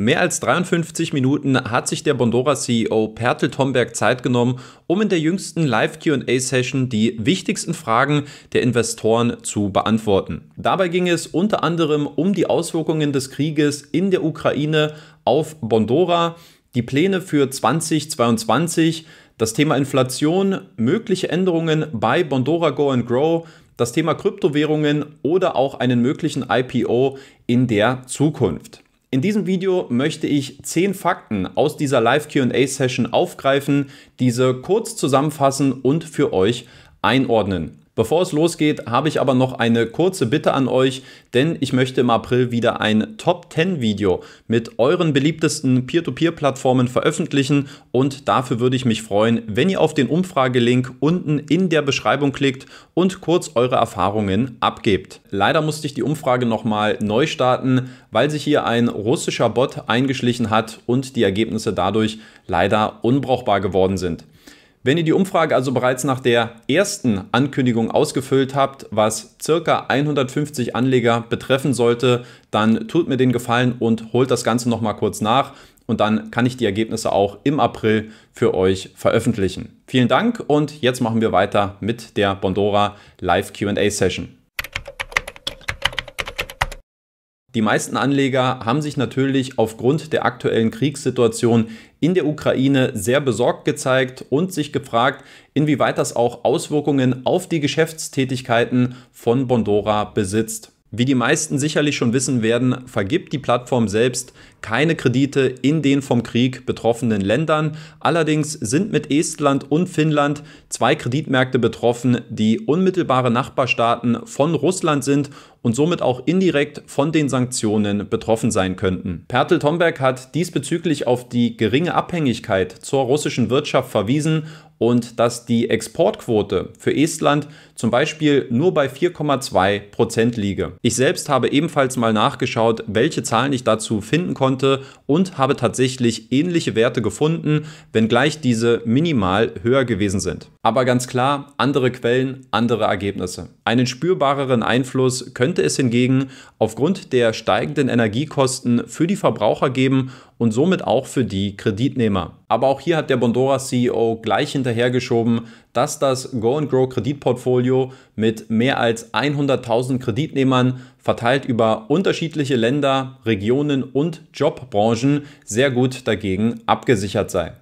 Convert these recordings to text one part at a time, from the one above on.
Mehr als 53 Minuten hat sich der Bondora-CEO Pertel Tomberg Zeit genommen, um in der jüngsten Live-QA-Session die wichtigsten Fragen der Investoren zu beantworten. Dabei ging es unter anderem um die Auswirkungen des Krieges in der Ukraine auf Bondora, die Pläne für 2022, das Thema Inflation, mögliche Änderungen bei Bondora Go and Grow, das Thema Kryptowährungen oder auch einen möglichen IPO in der Zukunft. In diesem Video möchte ich 10 Fakten aus dieser Live-QA-Session aufgreifen, diese kurz zusammenfassen und für euch einordnen. Bevor es losgeht, habe ich aber noch eine kurze Bitte an euch, denn ich möchte im April wieder ein Top 10 Video mit euren beliebtesten Peer-to-Peer-Plattformen veröffentlichen und dafür würde ich mich freuen, wenn ihr auf den Umfragelink unten in der Beschreibung klickt und kurz eure Erfahrungen abgebt. Leider musste ich die Umfrage nochmal neu starten, weil sich hier ein russischer Bot eingeschlichen hat und die Ergebnisse dadurch leider unbrauchbar geworden sind. Wenn ihr die Umfrage also bereits nach der ersten Ankündigung ausgefüllt habt, was circa 150 Anleger betreffen sollte, dann tut mir den Gefallen und holt das Ganze nochmal kurz nach und dann kann ich die Ergebnisse auch im April für euch veröffentlichen. Vielen Dank und jetzt machen wir weiter mit der Bondora Live QA Session. Die meisten Anleger haben sich natürlich aufgrund der aktuellen Kriegssituation in der Ukraine sehr besorgt gezeigt und sich gefragt, inwieweit das auch Auswirkungen auf die Geschäftstätigkeiten von Bondora besitzt. Wie die meisten sicherlich schon wissen werden, vergibt die Plattform selbst keine Kredite in den vom Krieg betroffenen Ländern. Allerdings sind mit Estland und Finnland zwei Kreditmärkte betroffen, die unmittelbare Nachbarstaaten von Russland sind und somit auch indirekt von den Sanktionen betroffen sein könnten. Pertel Tomberg hat diesbezüglich auf die geringe Abhängigkeit zur russischen Wirtschaft verwiesen und dass die Exportquote für Estland zum Beispiel nur bei 4,2 Prozent liege. Ich selbst habe ebenfalls mal nachgeschaut, welche Zahlen ich dazu finden konnte konnte und habe tatsächlich ähnliche Werte gefunden, wenngleich diese minimal höher gewesen sind. Aber ganz klar, andere Quellen, andere Ergebnisse. Einen spürbareren Einfluss könnte es hingegen aufgrund der steigenden Energiekosten für die Verbraucher geben und somit auch für die Kreditnehmer. Aber auch hier hat der Bondora-CEO gleich hinterhergeschoben, dass das Go and Grow Kreditportfolio mit mehr als 100.000 Kreditnehmern verteilt über unterschiedliche Länder, Regionen und Jobbranchen sehr gut dagegen abgesichert sei.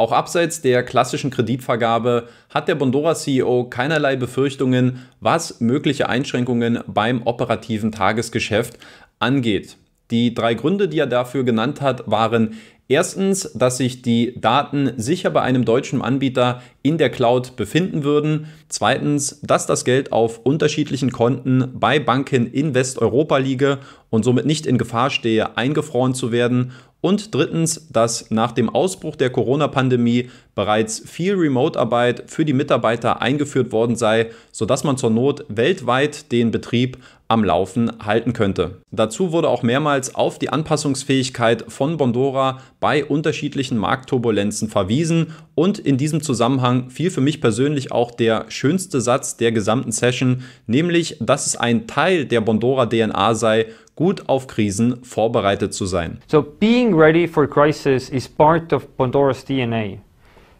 Auch abseits der klassischen Kreditvergabe hat der Bondora-CEO keinerlei Befürchtungen, was mögliche Einschränkungen beim operativen Tagesgeschäft angeht. Die drei Gründe, die er dafür genannt hat, waren Erstens, dass sich die Daten sicher bei einem deutschen Anbieter in der Cloud befinden würden. Zweitens, dass das Geld auf unterschiedlichen Konten bei Banken in Westeuropa liege und somit nicht in Gefahr stehe, eingefroren zu werden. Und drittens, dass nach dem Ausbruch der Corona-Pandemie bereits viel Remote-Arbeit für die Mitarbeiter eingeführt worden sei, sodass man zur Not weltweit den Betrieb am Laufen halten könnte. Dazu wurde auch mehrmals auf die Anpassungsfähigkeit von Bondora bei unterschiedlichen Marktturbulenzen verwiesen und in diesem Zusammenhang fiel für mich persönlich auch der schönste Satz der gesamten Session, nämlich, dass es ein Teil der Bondora DNA sei, gut auf Krisen vorbereitet zu sein. So being ready for crisis is part of Bondora's DNA.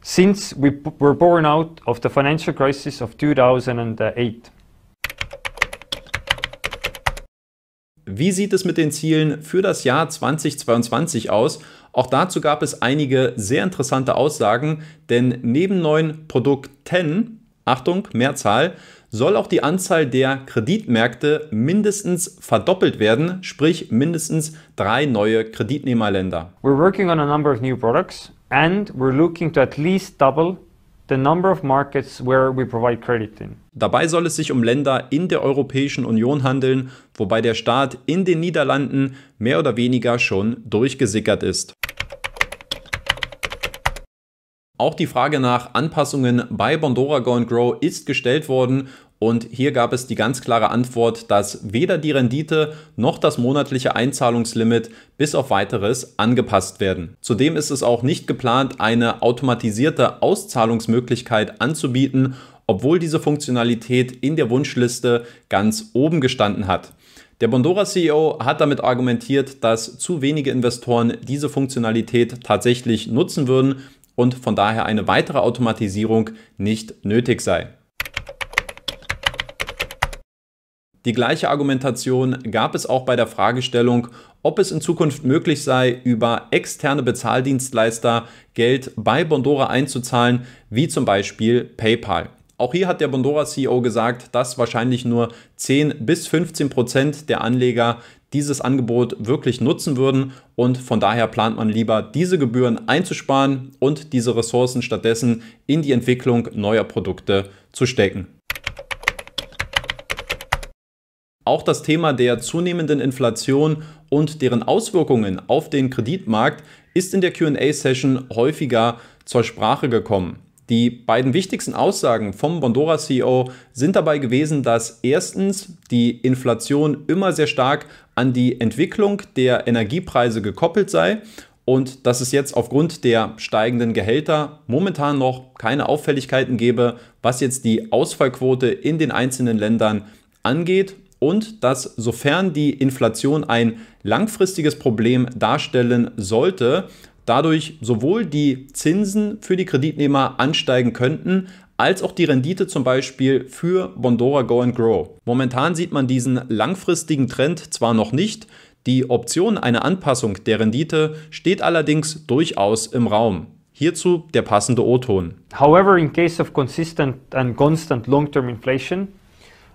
Since we were born out of the financial crisis of 2008. Wie sieht es mit den Zielen für das Jahr 2022 aus? Auch dazu gab es einige sehr interessante Aussagen, denn neben neuen Produkten, Achtung, Mehrzahl, soll auch die Anzahl der Kreditmärkte mindestens verdoppelt werden, sprich mindestens drei neue Kreditnehmerländer. We're working on a number of new products and we're looking to at least double the number of markets where we provide credit in. Dabei soll es sich um Länder in der Europäischen Union handeln, wobei der Staat in den Niederlanden mehr oder weniger schon durchgesickert ist. Auch die Frage nach Anpassungen bei Bondora Go Grow ist gestellt worden und hier gab es die ganz klare Antwort, dass weder die Rendite noch das monatliche Einzahlungslimit bis auf weiteres angepasst werden. Zudem ist es auch nicht geplant, eine automatisierte Auszahlungsmöglichkeit anzubieten, obwohl diese Funktionalität in der Wunschliste ganz oben gestanden hat. Der Bondora-CEO hat damit argumentiert, dass zu wenige Investoren diese Funktionalität tatsächlich nutzen würden und von daher eine weitere Automatisierung nicht nötig sei. Die gleiche Argumentation gab es auch bei der Fragestellung, ob es in Zukunft möglich sei, über externe Bezahldienstleister Geld bei Bondora einzuzahlen, wie zum Beispiel PayPal. Auch hier hat der Bondora-CEO gesagt, dass wahrscheinlich nur 10 bis 15 Prozent der Anleger dieses Angebot wirklich nutzen würden und von daher plant man lieber, diese Gebühren einzusparen und diese Ressourcen stattdessen in die Entwicklung neuer Produkte zu stecken. Auch das Thema der zunehmenden Inflation und deren Auswirkungen auf den Kreditmarkt ist in der QA-Session häufiger zur Sprache gekommen. Die beiden wichtigsten Aussagen vom Bondora CEO sind dabei gewesen, dass erstens die Inflation immer sehr stark an die Entwicklung der Energiepreise gekoppelt sei und dass es jetzt aufgrund der steigenden Gehälter momentan noch keine Auffälligkeiten gebe, was jetzt die Ausfallquote in den einzelnen Ländern angeht und dass sofern die Inflation ein langfristiges Problem darstellen sollte, dadurch sowohl die Zinsen für die Kreditnehmer ansteigen könnten, als auch die Rendite zum Beispiel für Bondora Go and Grow. Momentan sieht man diesen langfristigen Trend zwar noch nicht, die Option einer Anpassung der Rendite steht allerdings durchaus im Raum. Hierzu der passende O-Ton. However, in case of consistent and constant long-term inflation,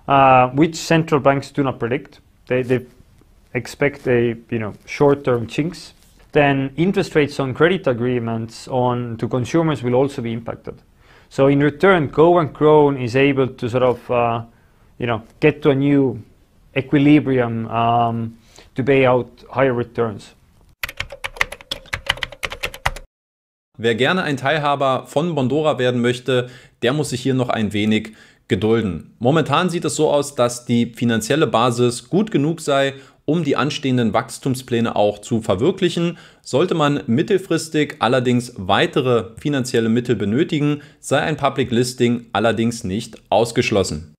Uh, which central banks do not predict. They, they expect a you know short-term chinks. Then interest rates on credit agreements on to consumers will also be impacted. So in return, Go and Crone is able to sort of uh, you know get to a new equilibrium um, to pay out higher returns. Wer gerne ein Teilhaber von Bondora werden möchte, der muss sich hier noch ein wenig gedulden. Momentan sieht es so aus, dass die finanzielle Basis gut genug sei, um die anstehenden Wachstumspläne auch zu verwirklichen. Sollte man mittelfristig allerdings weitere finanzielle Mittel benötigen, sei ein Public Listing allerdings nicht ausgeschlossen.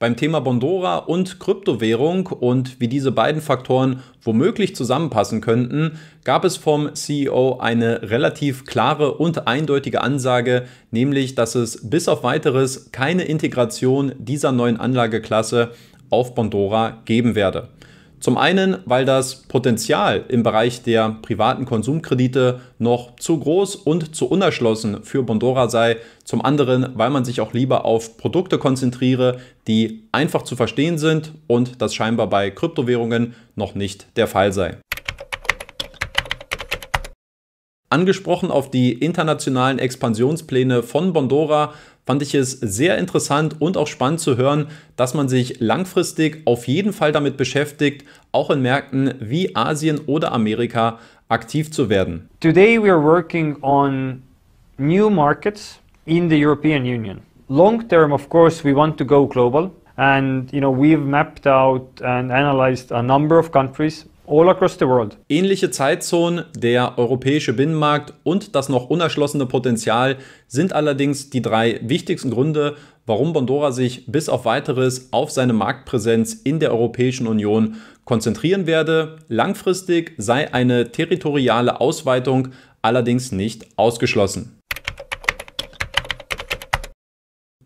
beim Thema Bondora und Kryptowährung und wie diese beiden Faktoren womöglich zusammenpassen könnten, gab es vom CEO eine relativ klare und eindeutige Ansage, nämlich dass es bis auf weiteres keine Integration dieser neuen Anlageklasse auf Bondora geben werde. Zum einen, weil das Potenzial im Bereich der privaten Konsumkredite noch zu groß und zu unerschlossen für Bondora sei. Zum anderen, weil man sich auch lieber auf Produkte konzentriere, die einfach zu verstehen sind und das scheinbar bei Kryptowährungen noch nicht der Fall sei. Angesprochen auf die internationalen Expansionspläne von Bondora fand ich es sehr interessant und auch spannend zu hören, dass man sich langfristig auf jeden Fall damit beschäftigt, auch in Märkten wie Asien oder Amerika aktiv zu werden. Today we are working on new markets in the European Union. Long term of course we want to go global and you know we've mapped out and analyzed a number of countries all across the world. Ähnliche Zeitzonen, der europäische Binnenmarkt und das noch unerschlossene Potenzial sind allerdings die drei wichtigsten Gründe, warum Bondora sich bis auf weiteres auf seine Marktpräsenz in der Europäischen Union konzentrieren werde. Langfristig sei eine territoriale Ausweitung allerdings nicht ausgeschlossen.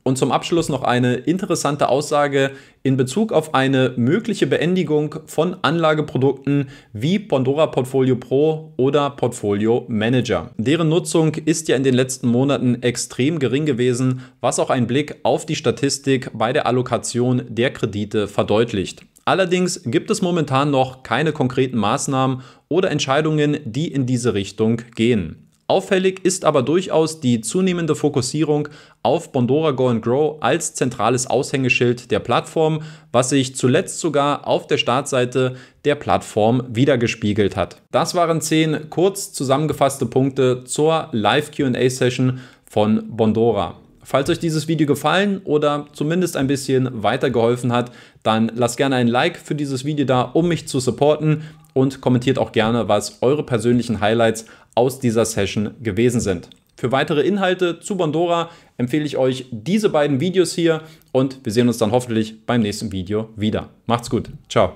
Und zum Abschluss noch eine interessante Aussage in Bezug auf eine mögliche Beendigung von Anlageprodukten wie Pandora Portfolio Pro oder Portfolio Manager. Deren Nutzung ist ja in den letzten Monaten extrem gering gewesen, was auch ein Blick auf die Statistik bei der Allokation der Kredite verdeutlicht. Allerdings gibt es momentan noch keine konkreten Maßnahmen oder Entscheidungen, die in diese Richtung gehen. Auffällig ist aber durchaus die zunehmende Fokussierung auf Bondora Go and Grow als zentrales Aushängeschild der Plattform, was sich zuletzt sogar auf der Startseite der Plattform wiedergespiegelt hat. Das waren zehn kurz zusammengefasste Punkte zur Live QA Session von Bondora. Falls euch dieses Video gefallen oder zumindest ein bisschen weitergeholfen hat, dann lasst gerne ein Like für dieses Video da, um mich zu supporten und kommentiert auch gerne, was eure persönlichen Highlights aus dieser Session gewesen sind. Für weitere Inhalte zu Bondora empfehle ich euch diese beiden Videos hier und wir sehen uns dann hoffentlich beim nächsten Video wieder. Macht's gut. Ciao.